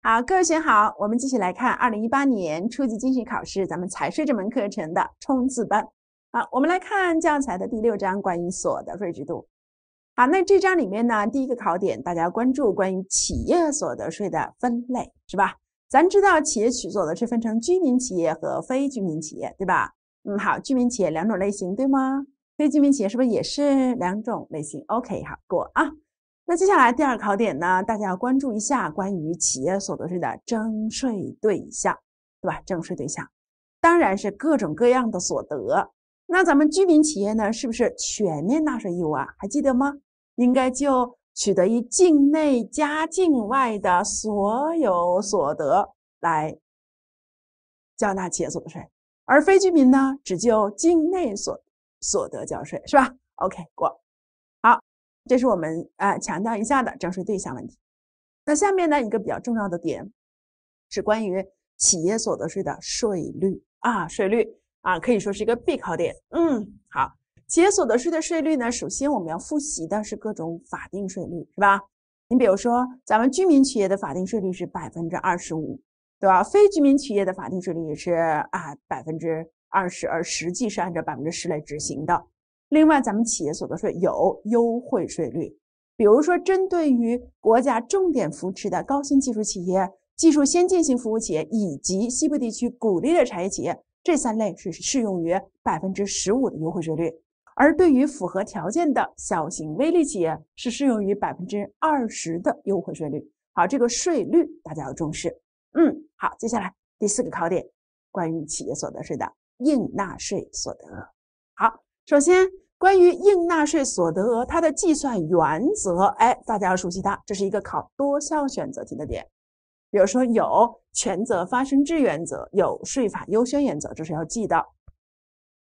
好，各位学好，我们继续来看二零一八年初级经济考试咱们财税这门课程的冲刺班。好，我们来看教材的第六章关于所得税制度。好，那这章里面呢，第一个考点，大家关注关于企业所得税的分类，是吧？咱知道企业取所得税分成居民企业和非居民企业，对吧？嗯，好，居民企业两种类型，对吗？非居民企业是不是也是两种类型？OK，好，过啊。那接下来第二考点呢，大家要关注一下关于企业所得税的征税对象，对吧？征税对象当然是各种各样的所得。那咱们居民企业呢，是不是全面纳税义务啊？还记得吗？应该就取得于境内加境外的所有所得来缴纳企业所得税，而非居民呢，只就境内所所得交税，是吧？OK，过。这是我们啊强调一下的征税对象问题。那下面呢一个比较重要的点是关于企业所得税的税率啊，税率啊，可以说是一个必考点。嗯，好，企业所得税的税率呢，首先我们要复习的是各种法定税率，是吧？你比如说，咱们居民企业的法定税率是百分之二十五，对吧？非居民企业的法定税率是啊百分之二十，而实际是按照百分之十来执行的。另外，咱们企业所得税有优惠税率，比如说，针对于国家重点扶持的高新技术企业、技术先进型服务企业以及西部地区鼓励的产业企业，这三类是适用于百分之十五的优惠税率；而对于符合条件的小型微利企业，是适用于百分之二十的优惠税率。好，这个税率大家要重视。嗯，好，接下来第四个考点，关于企业所得税的应纳税所得。好。首先，关于应纳税所得额，它的计算原则，哎，大家要熟悉它，这是一个考多项选择题的点。比如说，有权责发生制原则，有税法优先原则，这是要记的，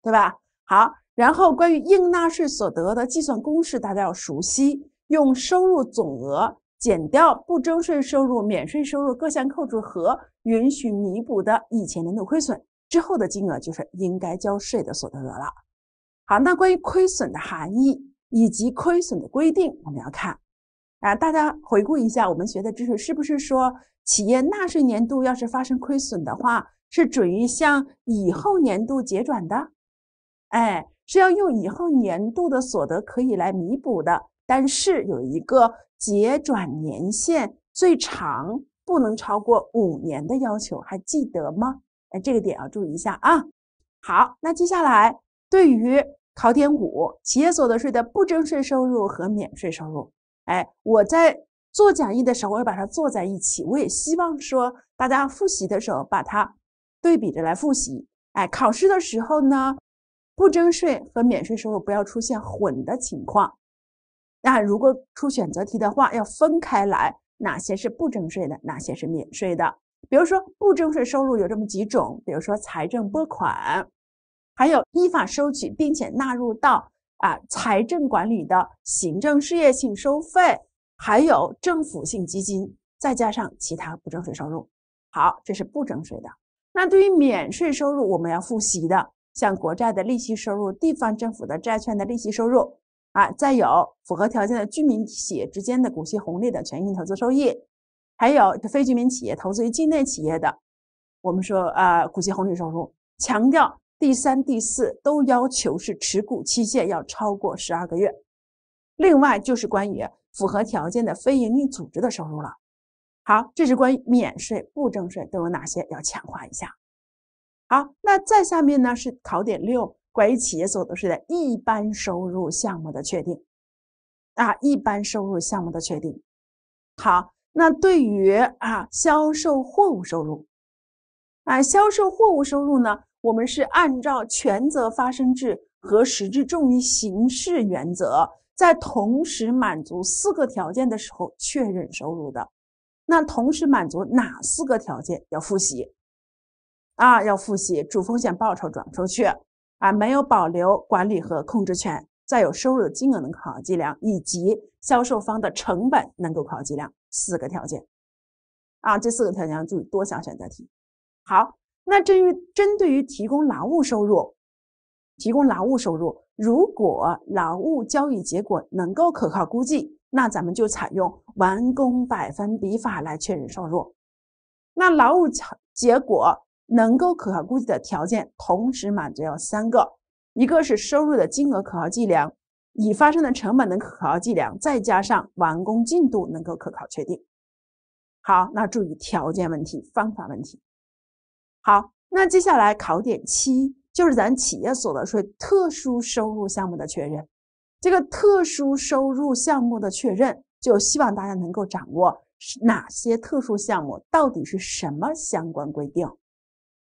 对吧？好，然后关于应纳税所得的计算公式，大家要熟悉，用收入总额减掉不征税收入、免税收入、各项扣除和允许弥补的以前年度亏损之后的金额，就是应该交税的所得额了。好，那关于亏损的含义以及亏损的规定，我们要看啊。大家回顾一下我们学的知识，是不是说企业纳税年度要是发生亏损的话，是准予向以后年度结转的？哎，是要用以后年度的所得可以来弥补的，但是有一个结转年限最长不能超过五年的要求，还记得吗？哎，这个点要注意一下啊。好，那接下来。对于考点五，企业所得税的不征税收入和免税收入，哎，我在做讲义的时候，我要把它做在一起。我也希望说，大家复习的时候把它对比着来复习。哎，考试的时候呢，不征税和免税收入不要出现混的情况。那如果出选择题的话，要分开来，哪些是不征税的，哪些是免税的。比如说，不征税收入有这么几种，比如说财政拨款。还有依法收取并且纳入到啊财政管理的行政事业性收费，还有政府性基金，再加上其他不征税收入。好，这是不征税的。那对于免税收入，我们要复习的，像国债的利息收入、地方政府的债券的利息收入啊，再有符合条件的居民企业之间的股息红利的权益投资收益，还有非居民企业投资于境内企业的，我们说啊股息红利收入，强调。第三、第四都要求是持股期限要超过十二个月，另外就是关于符合条件的非营利组织的收入了。好，这是关于免税、不征税都有哪些，要强化一下。好，那再下面呢是考点六，关于企业所得税的一般收入项目的确定啊，一般收入项目的确定。好，那对于啊销售货物收入，啊销售货物收入呢？我们是按照权责发生制和实质重于形式原则，在同时满足四个条件的时候确认收入的。那同时满足哪四个条件？要复习啊，要复习主风险报酬转出去啊，没有保留管理和控制权，再有收入的金额能考计量，以及销售方的成本能够考计量，四个条件啊。这四个条件要注意多项选择题，好。那至于针对于提供劳务收入，提供劳务收入，如果劳务交易结果能够可靠估计，那咱们就采用完工百分比法来确认收入。那劳务结果能够可靠估计的条件，同时满足要三个，一个是收入的金额可靠计量，已发生的成本能可靠计量，再加上完工进度能够可靠确定。好，那注意条件问题，方法问题。好，那接下来考点七就是咱企业所得税特殊收入项目的确认。这个特殊收入项目的确认，就希望大家能够掌握哪些特殊项目，到底是什么相关规定。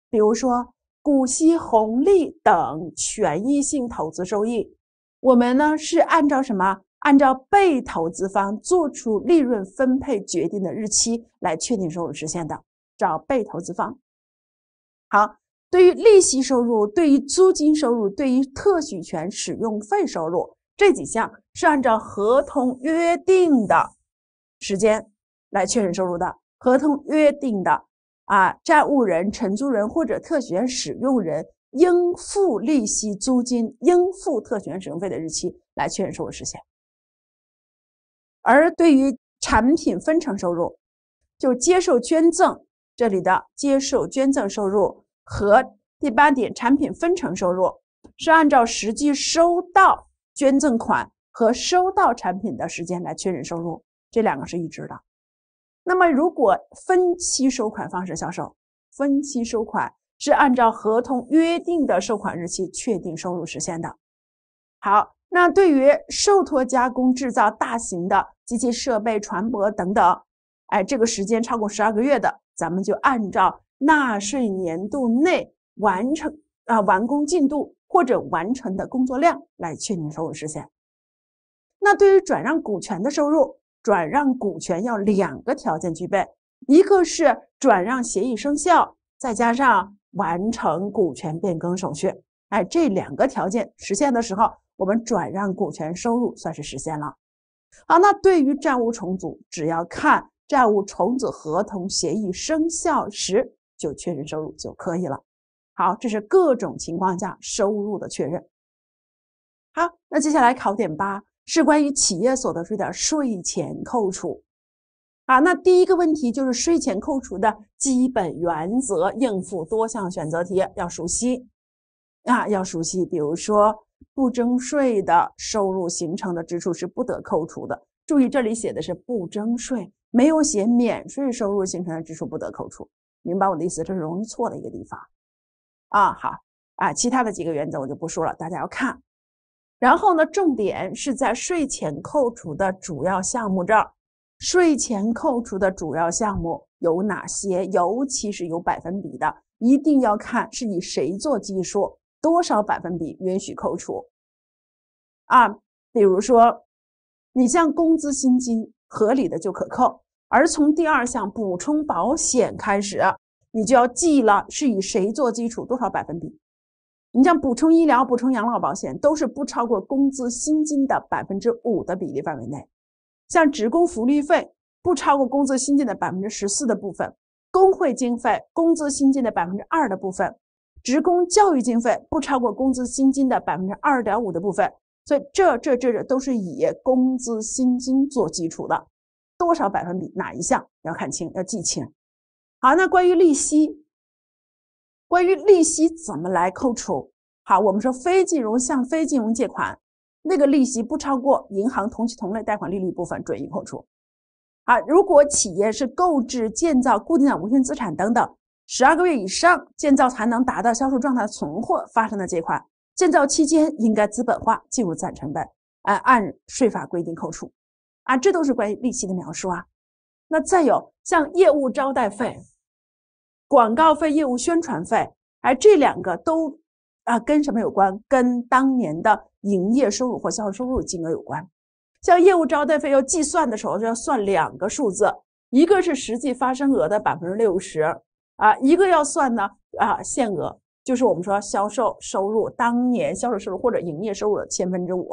比如说股息红利等权益性投资收益，我们呢是按照什么？按照被投资方作出利润分配决定的日期来确定收入实现的，找被投资方。好，对于利息收入、对于租金收入、对于特许权使用费收入这几项，是按照合同约定的时间来确认收入的。合同约定的啊，债务人、承租人或者特许权使用人应付利息、租金、应付特许权使用费的日期来确认收入实现。而对于产品分成收入，就接受捐赠这里的接受捐赠收入。和第八点，产品分成收入是按照实际收到捐赠款和收到产品的时间来确认收入，这两个是一致的。那么，如果分期收款方式销售，分期收款是按照合同约定的收款日期确定收入实现的。好，那对于受托加工制造大型的机器设备、船舶等等，哎，这个时间超过十二个月的，咱们就按照。纳税年度内完成啊，完工进度或者完成的工作量来确定收入实现。那对于转让股权的收入，转让股权要两个条件具备，一个是转让协议生效，再加上完成股权变更手续，哎，这两个条件实现的时候，我们转让股权收入算是实现了。好，那对于债务重组，只要看债务重组合同协议生效时。就确认收入就可以了。好，这是各种情况下收入的确认。好，那接下来考点八是关于企业所得税的税前扣除。啊，那第一个问题就是税前扣除的基本原则，应付多项选择题要熟悉啊，要熟悉。比如说，不征税的收入形成的支出是不得扣除的。注意这里写的是不征税，没有写免税收入形成的支出不得扣除。明白我的意思，这是容易错的一个地方啊。好啊，其他的几个原则我就不说了，大家要看。然后呢，重点是在税前扣除的主要项目这儿。税前扣除的主要项目有哪些？尤其是有百分比的，一定要看是以谁做基数，多少百分比允许扣除啊。比如说，你像工资薪金，合理的就可扣。而从第二项补充保险开始，你就要记了，是以谁做基础，多少百分比？你像补充医疗、补充养老保险，都是不超过工资薪金的百分之五的比例范围内。像职工福利费，不超过工资薪金的百分之十四的部分；工会经费，工资薪金的百分之二的部分；职工教育经费，不超过工资薪金的百分之二点五的部分。所以，这、这、这、这都是以工资薪金做基础的。多少百分比？哪一项要看清，要记清。好，那关于利息，关于利息怎么来扣除？好，我们说非金融向非金融借款，那个利息不超过银行同期同类贷款利率部分，准予扣除。啊，如果企业是购置、建造固定资产、无形资产等等，十二个月以上建造才能达到销售状态的存货发生的借款，建造期间应该资本化，进入暂成本，哎，按税法规定扣除。啊，这都是关于利息的描述啊。那再有像业务招待费、广告费、业务宣传费，哎，这两个都啊跟什么有关？跟当年的营业收入或销售收入金额有关。像业务招待费要计算的时候，就要算两个数字，一个是实际发生额的百分之六十啊，一个要算呢啊限额，就是我们说销售收入当年销售收入或者营业收入的千分之五。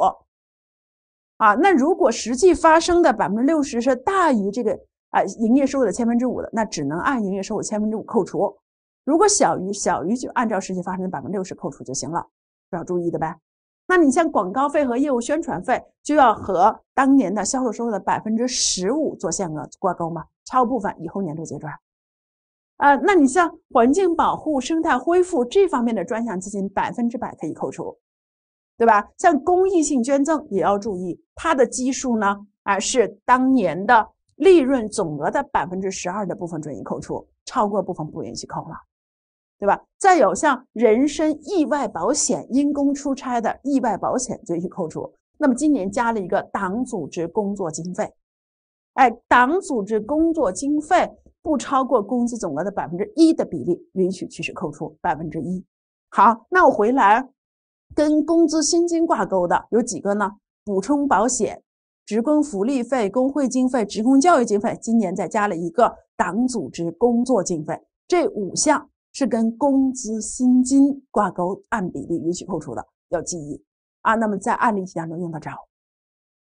啊，那如果实际发生的百分之六十是大于这个啊营业收入的千分之五的，那只能按营业收入千分之五扣除；如果小于，小于就按照实际发生的百分之六十扣除就行了，要注意的呗。那你像广告费和业务宣传费，就要和当年的销售收入的百分之十五做限额挂钩吗？超部分以后年度结转。啊，那你像环境保护、生态恢复这方面的专项资金，百分之百可以扣除。对吧？像公益性捐赠也要注意，它的基数呢，啊是当年的利润总额的百分之十二的部分准予扣除，超过部分不允许扣了，对吧？再有像人身意外保险、因公出差的意外保险就予扣除。那么今年加了一个党组织工作经费，哎，党组织工作经费不超过工资总额的百分之一的比例允许去许扣除百分之一。好，那我回来。跟工资薪金挂钩的有几个呢？补充保险、职工福利费、工会经费、职工教育经费，今年再加了一个党组织工作经费，这五项是跟工资薪金挂钩，按比例允许扣除的，要记忆啊。那么在案例题当中用得着。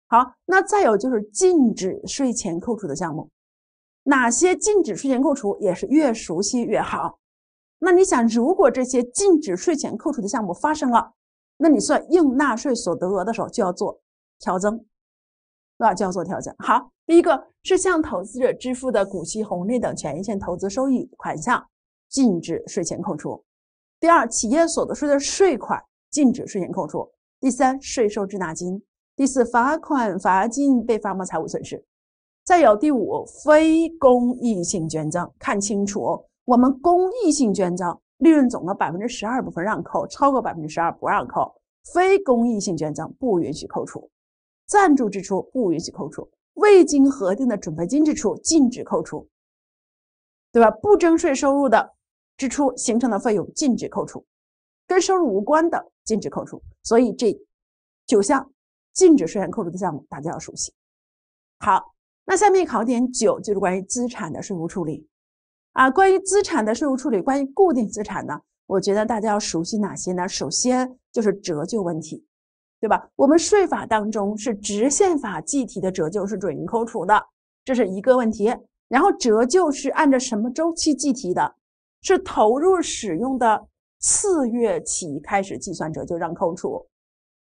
好，那再有就是禁止税前扣除的项目，哪些禁止税前扣除也是越熟悉越好。那你想，如果这些禁止税前扣除的项目发生了？那你算应纳税所得额的时候就要做调增，对吧？就要做调整。好，第一个是向投资者支付的股息红利等权益性投资收益款项，禁止税前扣除；第二，企业所得税的税款禁止税前扣除；第三，税收滞纳金；第四，罚款、罚金、被罚没财物损失；再有第五，非公益性捐赠。看清楚，我们公益性捐赠。利润总额百分之十二部分让扣，超过百分之十二不让扣。非公益性捐赠不允许扣除，赞助支出不允许扣除，未经核定的准备金支出禁止扣除，对吧？不征税收入的支出形成的费用禁止扣除，跟收入无关的禁止扣除。所以这九项禁止税前扣除的项目，大家要熟悉。好，那下面考点九就是关于资产的税务处理。啊，关于资产的税务处理，关于固定资产呢，我觉得大家要熟悉哪些呢？首先就是折旧问题，对吧？我们税法当中是直线法计提的折旧是准予扣除的，这是一个问题。然后折旧是按照什么周期计提的？是投入使用的次月起开始计算折旧让扣除，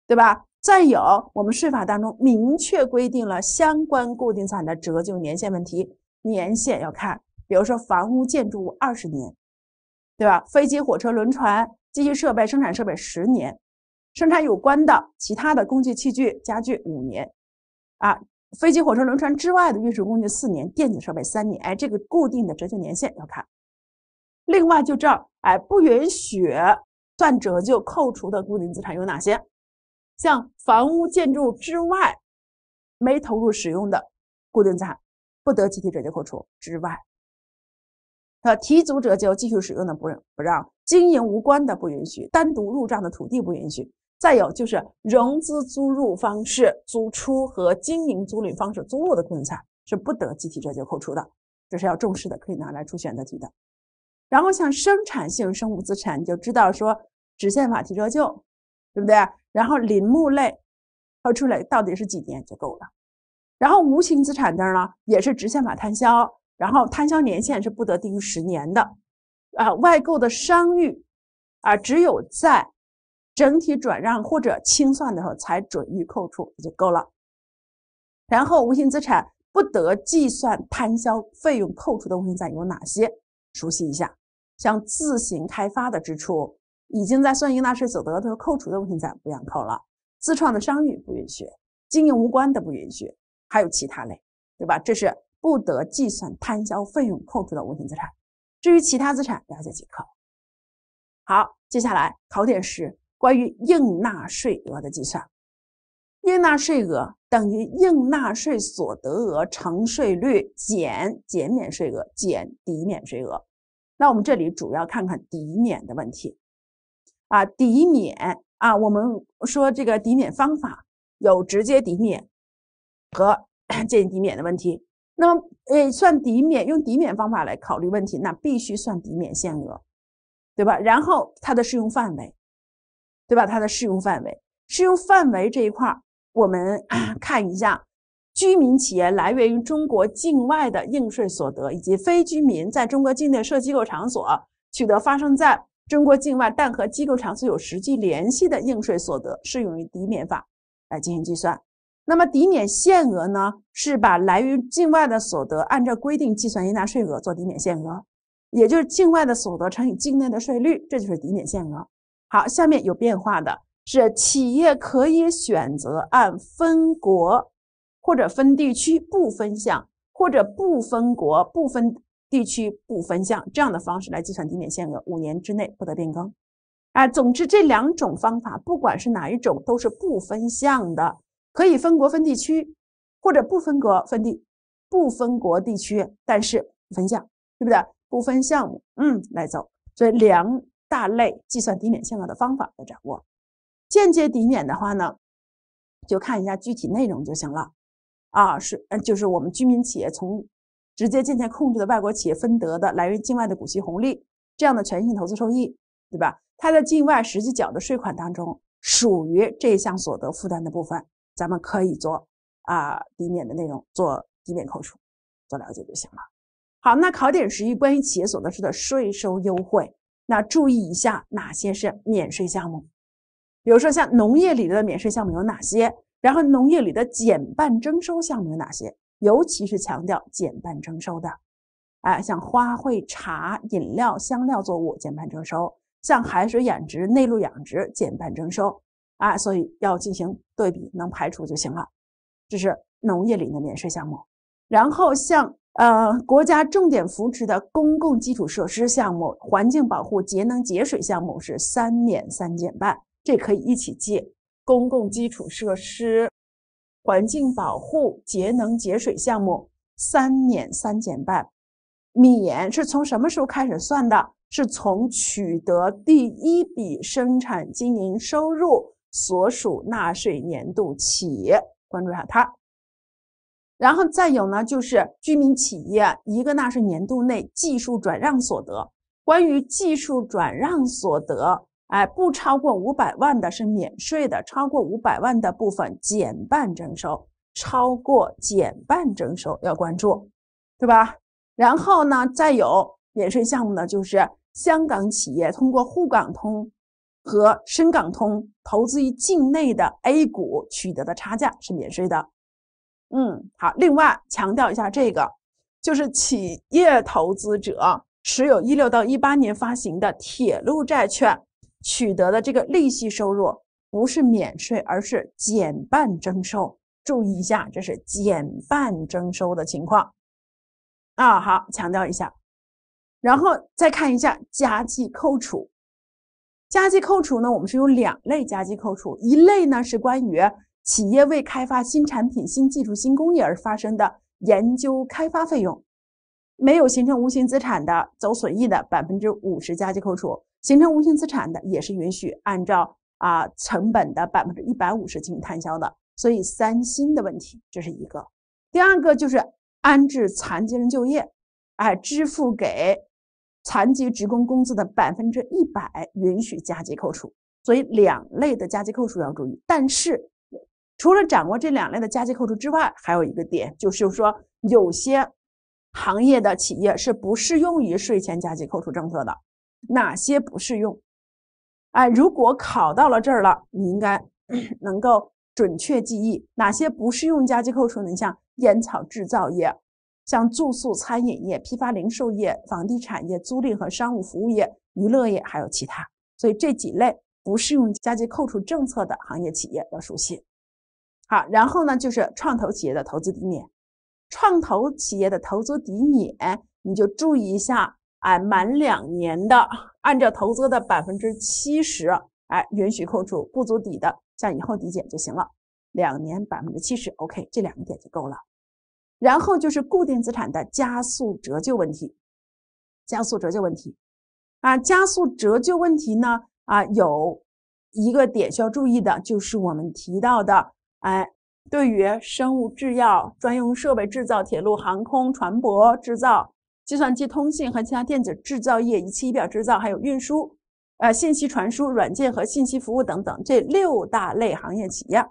对吧？再有，我们税法当中明确规定了相关固定资产的折旧年限问题，年限要看。比如说房屋建筑物二十年，对吧？飞机、火车、轮船、机器设备、生产设备十年，生产有关的其他的工具、器具、家具五年，啊，飞机、火车、轮船之外的运输工具四年，电子设备三年。哎，这个固定的折旧年限要看。另外，就这，哎，不允许算折旧扣除的固定资产有哪些？像房屋建筑之外没投入使用的固定资产，不得集体折旧扣除之外。那提足折旧继续使用的，不不让经营无关的不允许单独入账的土地不允许。再有就是融资租入方式租出和经营租赁方式租入的困难是不得集体折旧扣除的，这是要重视的，可以拿来出选择题的。然后像生产性生物资产，你就知道说直线法提折旧，对不对？然后林木类、草畜类到底是几年就够了？然后无形资产这儿呢，也是直线法摊销。然后摊销年限是不得低于十年的，啊，外购的商誉，啊，只有在整体转让或者清算的时候才准予扣除就够了。然后无形资产不得计算摊销费用扣除的无形资产有哪些？熟悉一下，像自行开发的支出，已经在算应纳税所得额扣除的无形资产不要扣了，自创的商誉不允许，经营无关的不允许，还有其他类，对吧？这是。不得计算摊销费用扣除的无形资产。至于其他资产，了解即可。好，接下来考点是关于应纳税额的计算。应纳税额等于应纳税所得额乘税率减减免税额减抵免税额。那我们这里主要看看抵免的问题啊，抵免啊，我们说这个抵免方法有直接抵免和 间接抵免的问题。那么，诶，算抵免用抵免方法来考虑问题，那必须算抵免限额，对吧？然后它的适用范围，对吧？它的适用范围，适用范围这一块，我们 看一下，居民企业来源于中国境外的应税所得，以及非居民在中国境内设机构场所取得发生在中国境外但和机构场所有实际联系的应税所得，适用于抵免法来进行计算。那么抵免限额呢？是把来源于境外的所得按照规定计算应纳税额做抵免限额，也就是境外的所得乘以境内的税率，这就是抵免限额。好，下面有变化的是，企业可以选择按分国或者分地区不分项，或者不分国不分地区不分项这样的方式来计算抵免限额，五年之内不得变更。哎，总之这两种方法，不管是哪一种，都是不分项的。可以分国分地区，或者不分国分地，不分国地区，但是分项，对不对？不分项目，嗯，来走。所以两大类计算抵免限额的方法要掌握。间接抵免的话呢，就看一下具体内容就行了。啊，是，就是我们居民企业从直接间接控制的外国企业分得的来源于境外的股息红利这样的权益投资收益，对吧？它在境外实际缴的税款当中，属于这项所得负担的部分。咱们可以做啊，抵免的内容，做抵免扣除，做了解就行了。好，那考点十一关于企业所得税的税收优惠，那注意一下哪些是免税项目，比如说像农业里的免税项目有哪些，然后农业里的减半征收项目有哪些，尤其是强调减半征收的，哎，像花卉茶、饮料、香料作物减半征收，像海水养殖、内陆养殖减半征收。啊，所以要进行对比，能排除就行了。这是农业里的免税项目，然后像呃国家重点扶持的公共基础设施项目、环境保护、节能节水项目是三免三减半，这可以一起记。公共基础设施、环境保护、节能节水项目三免三减半，免是从什么时候开始算的？是从取得第一笔生产经营收入。所属纳税年度起，关注一下它。然后再有呢，就是居民企业一个纳税年度内技术转让所得。关于技术转让所得，哎，不超过五百万的是免税的，超过五百万的部分减半征收。超过减半征收要关注，对吧？然后呢，再有免税项目呢，就是香港企业通过沪港通。和深港通投资于境内的 A 股取得的差价是免税的。嗯，好，另外强调一下，这个就是企业投资者持有16到18年发行的铁路债券取得的这个利息收入，不是免税，而是减半征收。注意一下，这是减半征收的情况。啊，好，强调一下，然后再看一下加计扣除。加计扣除呢，我们是有两类加计扣除，一类呢是关于企业为开发新产品、新技术、新工艺而发生的研究开发费用，没有形成无形资产的，走损益的百分之五十加计扣除；形成无形资产的，也是允许按照啊成本的百分之一百五十进行摊销的。所以三新的问题，这是一个。第二个就是安置残疾人就业，哎，支付给。残疾职工工资的百分之一百允许加计扣除，所以两类的加计扣除要注意。但是，除了掌握这两类的加计扣除之外，还有一个点就是说，有些行业的企业是不适用于税前加计扣除政策的。哪些不适用？哎，如果考到了这儿了，你应该能够准确记忆哪些不适用加计扣除你像烟草制造业。像住宿餐饮业、批发零售业、房地产业、租赁和商务服务业、娱乐业，还有其他，所以这几类不适用加计扣除政策的行业企业要熟悉。好，然后呢，就是创投企业的投资抵免，创投企业的投资抵免，你就注意一下，哎，满两年的，按照投资的百分之七十，哎，允许扣除，不足抵的，向以后抵减就行了。两年百分之七十，OK，这两个点就够了。然后就是固定资产的加速折旧问题，加速折旧问题，啊，加速折旧问题呢，啊，有一个点需要注意的，就是我们提到的，哎，对于生物制药、专用设备制造、铁路、航空、船舶制造、计算机通信和其他电子制造业、仪器仪表制造，还有运输、呃，信息传输、软件和信息服务等等这六大类行业企业，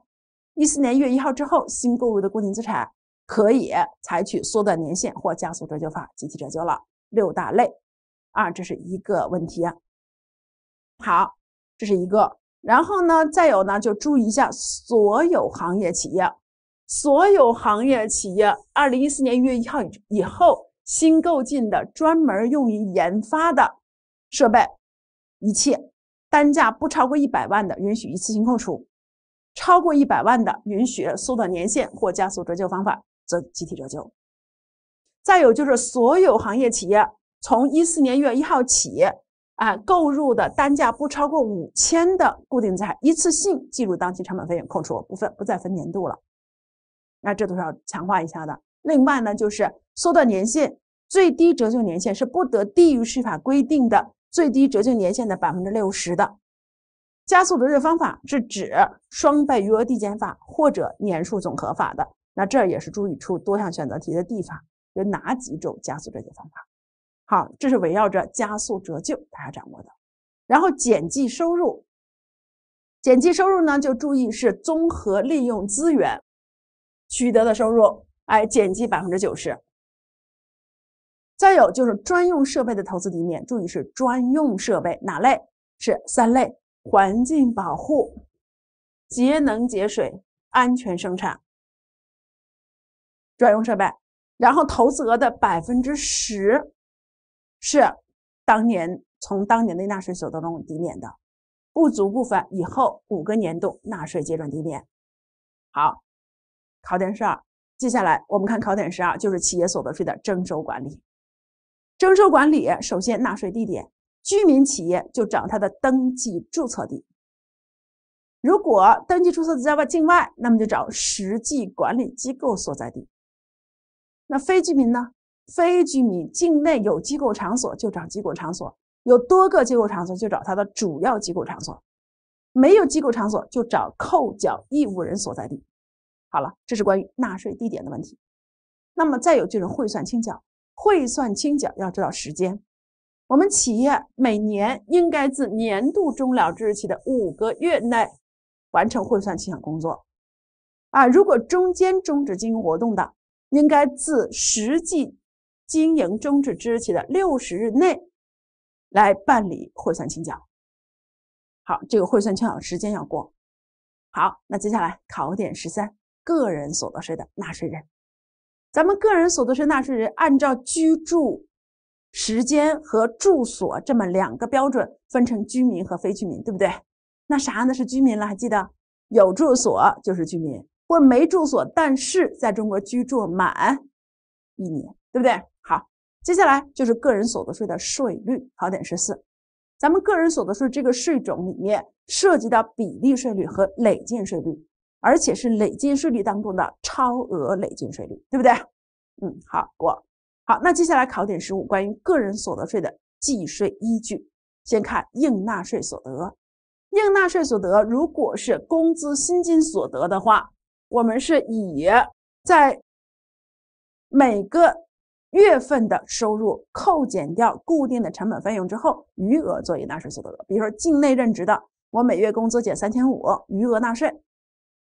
一四年一月一号之后新购入的固定资产。可以采取缩短年限或加速折旧法集体折旧了六大类啊，这是一个问题。好，这是一个。然后呢，再有呢，就注意一下所有行业企业，所有行业企业二零一四年一月一号以后新购进的专门用于研发的设备、仪器，单价不超过一百万的允许一次性扣除，超过一百万的允许缩短年限或加速折旧方法。则集体折旧。再有就是，所有行业企业从一四年一月一号起，啊，购入的单价不超过五千的固定资产，一次性计入当期成本费用扣除，不分不再分年度了。那这都是要强化一下的。另外呢，就是缩短年限，最低折旧年限是不得低于税法规定的最低折旧年限的百分之六十的。加速折旧方法是指双倍余额递减法或者年数总和法的。那这也是注意出多项选择题的地方，有哪几种加速折旧方法？好，这是围绕着加速折旧大家掌握的。然后，减计收入，减计收入呢就注意是综合利用资源取得的收入，哎，减计百分之九十。再有就是专用设备的投资抵免，注意是专用设备哪类？是三类：环境保护、节能节水、安全生产。专用设备，然后投资额的百分之十是当年从当年的纳税所得中抵免的，不足部分以后五个年度纳税结转抵免。好，考点十二。接下来我们看考点十二，就是企业所得税的征收管理。征收管理首先纳税地点，居民企业就找它的登记注册地，如果登记注册地在外境外，那么就找实际管理机构所在地。那非居民呢？非居民境内有机构场所就找机构场所，有多个机构场所就找它的主要机构场所，没有机构场所就找扣缴义务人所在地。好了，这是关于纳税地点的问题。那么再有就是汇算清缴，汇算清缴要知道时间。我们企业每年应该自年度终了之日起的五个月内完成汇算清缴工作。啊，如果中间终止经营活动的。应该自实际经营终止之日起的六十日内来办理汇算清缴。好，这个汇算清缴时间要过。好，那接下来考点十三，个人所得税的纳税人。咱们个人所得税纳税人按照居住时间和住所这么两个标准，分成居民和非居民，对不对？那啥呢是居民了？还记得有住所就是居民。或者没住所，但是在中国居住满一年，对不对？好，接下来就是个人所得税的税率，考点十四。咱们个人所得税这个税种里面涉及到比例税率和累进税率，而且是累进税率当中的超额累进税率，对不对？嗯，好，我好。那接下来考点十五，关于个人所得税的计税依据，先看应纳税所得。应纳税所得如果是工资薪金所得的话，我们是以在每个月份的收入扣减掉固定的成本费用之后余额作为纳税所得额。比如说境内任职的，我每月工资减三千五，余额纳税。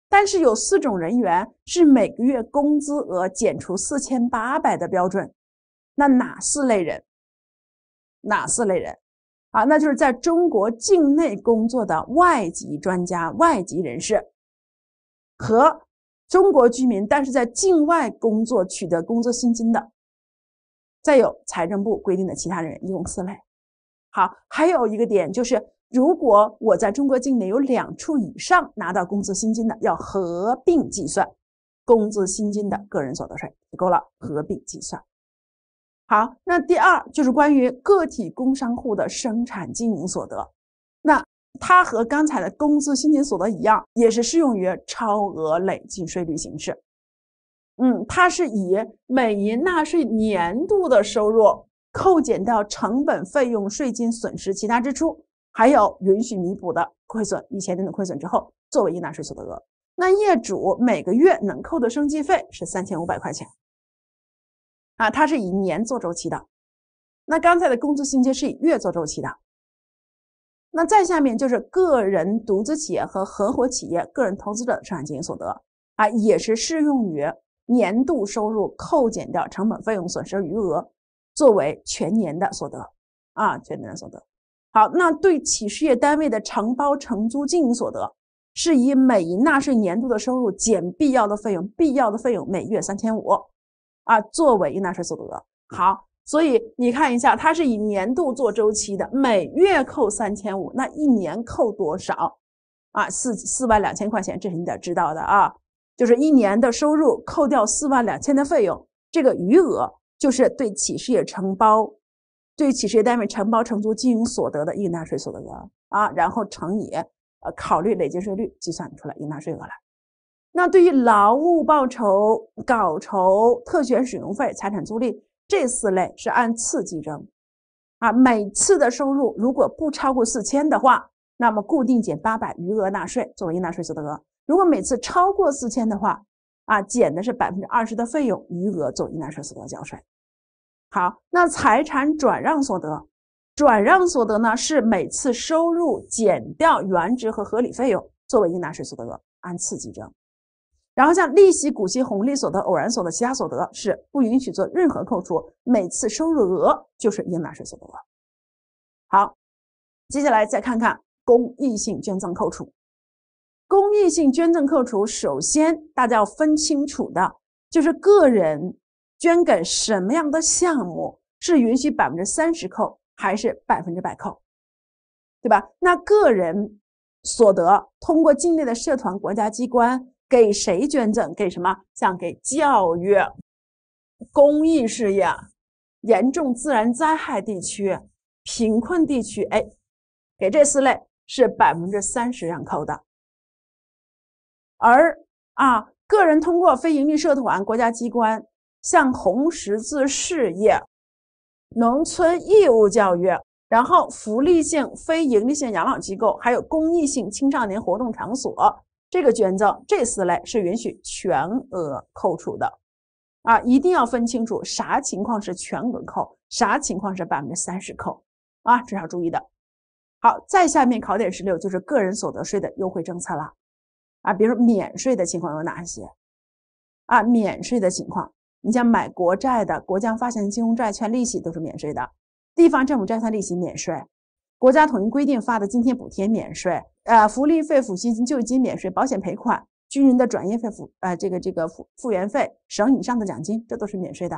但是有四种人员是每个月工资额减除四千八百的标准。那哪四类人？哪四类人？啊，那就是在中国境内工作的外籍专家、外籍人士和。中国居民，但是在境外工作取得工资薪金的，再有财政部规定的其他人员，一共四类。好，还有一个点就是，如果我在中国境内有两处以上拿到工资薪金的，要合并计算工资薪金的个人所得税。够了，合并计算。好，那第二就是关于个体工商户的生产经营所得，那。它和刚才的工资薪金所得一样，也是适用于超额累进税率形式。嗯，它是以每一纳税年度的收入，扣减掉成本费用、税金损失、其他支出，还有允许弥补的亏损，以前的亏损之后，作为应纳税所得额。那业主每个月能扣的生计费是三千五百块钱，啊，它是以年做周期的。那刚才的工资薪金是以月做周期的。那再下面就是个人独资企业和合伙企业个人投资者生产经营所得啊，也是适用于年度收入扣减掉成本费用损失余额，作为全年的所得啊，全年的所得。好，那对企事业单位的承包承租经营所得，是以每一纳税年度的收入减必要的费用，必要的费用每月三千五啊，作为应纳税所得额。好。所以你看一下，它是以年度做周期的，每月扣三千五，那一年扣多少啊？四四万两千块钱，这是你得知道的啊。就是一年的收入扣掉四万两千的费用，这个余额就是对企事业承包、对企事业单位承包承租经营所得的应纳税所得额啊，然后乘以呃考虑累进税率计算出来应纳税额来。那对于劳务报酬、稿酬、特权使用费、财产租赁。这四类是按次计征，啊，每次的收入如果不超过四千的话，那么固定减八百，余额纳税作为应纳税所得额；如果每次超过四千的话，啊，减的是百分之二十的费用，余额作为应纳税所得交税。好，那财产转让所得，转让所得呢是每次收入减掉原值和合理费用，作为应纳税所得额，按次计征。然后像利息、股息、红利所得、偶然所得、其他所得是不允许做任何扣除，每次收入额就是应纳税所得额。好，接下来再看看公益性捐赠扣除。公益性捐赠扣除，首先大家要分清楚的，就是个人捐给什么样的项目是允许百分之三十扣，还是百分之百扣，对吧？那个人所得通过境内的社团、国家机关。给谁捐赠？给什么？像给教育、公益事业、严重自然灾害地区、贫困地区，哎，给这四类是百分之三十上扣的。而啊，个人通过非营利社团、国家机关，向红十字事业、农村义务教育，然后福利性、非营利性养老机构，还有公益性青少年活动场所。这个捐赠这四类是允许全额扣除的，啊，一定要分清楚啥情况是全额扣，啥情况是百分之三十扣，啊，这是要注意的。好，再下面考点十六就是个人所得税的优惠政策了，啊，比如说免税的情况有哪些？啊，免税的情况，你像买国债的、国家发行金融债券利息都是免税的，地方政府债券利息免税。国家统一规定发的津贴补贴免税，呃，福利费、抚恤金、救济金免税，保险赔款、军人的转业费抚，呃，这个这个复复员费、省以上的奖金，这都是免税的，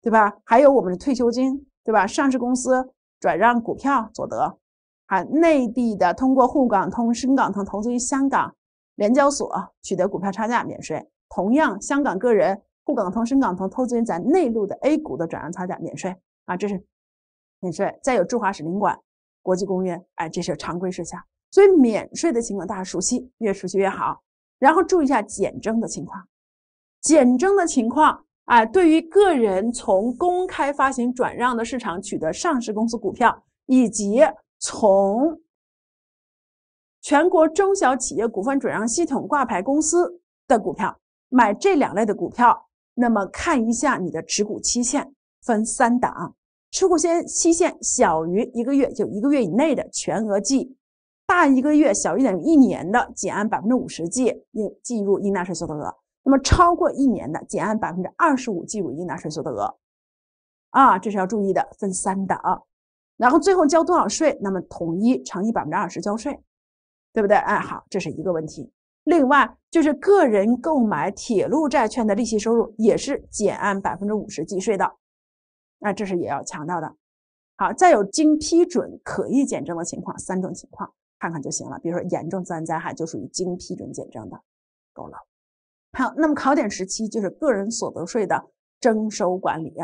对吧？还有我们的退休金，对吧？上市公司转让股票所得，啊，内地的通过沪港通、深港通投资于香港联交所取得股票差价免税，同样，香港个人沪港通、深港通投资于咱内陆的 A 股的转让差价免税，啊，这是免税。再有驻华使领馆。国际公约，哎，这是常规事项，所以免税的情况大家熟悉，越熟悉越好。然后注意一下减征的情况，减征的情况，啊，对于个人从公开发行转让的市场取得上市公司股票，以及从全国中小企业股份转让系统挂牌公司的股票，买这两类的股票，那么看一下你的持股期限分三档。持股先期限小于一个月就一个月以内的全额计，大一个月小于等于一年的减按百分之五十计应计入应纳税所得额。那么超过一年的减按百分之二十五计入应纳税所得额。啊，这是要注意的，分三档。然后最后交多少税？那么统一乘以百分之二十交税，对不对？哎，好，这是一个问题。另外就是个人购买铁路债券的利息收入也是减按百分之五十计税的。那这是也要强调的，好，再有经批准可以减征的情况，三种情况看看就行了。比如说严重自然灾害就属于经批准减征的，够了。好，那么考点十七就是个人所得税的征收管理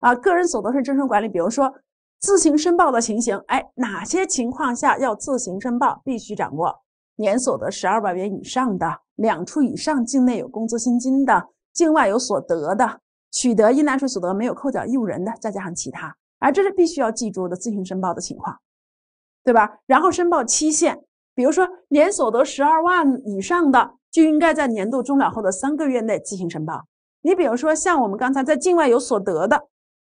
啊，个人所得税征收管理，比如说自行申报的情形，哎，哪些情况下要自行申报，必须掌握：年所得十二万元以上的，两处以上境内有工资薪金的，境外有所得的。取得应纳税所得没有扣缴义务人的，再加上其他，而这是必须要记住的自行申报的情况，对吧？然后申报期限，比如说年所得十二万以上的，就应该在年度终了后的三个月内进行申报。你比如说像我们刚才在境外有所得的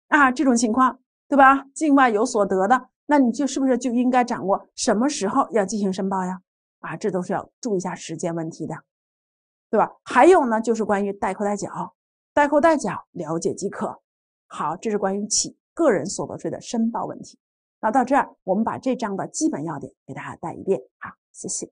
啊，这种情况，对吧？境外有所得的，那你就是不是就应该掌握什么时候要进行申报呀？啊，这都是要注意一下时间问题的，对吧？还有呢，就是关于代扣代缴。代扣代缴，了解即可。好，这是关于企个人所得税的申报问题。那到这儿，我们把这章的基本要点给大家带一遍。好，谢谢。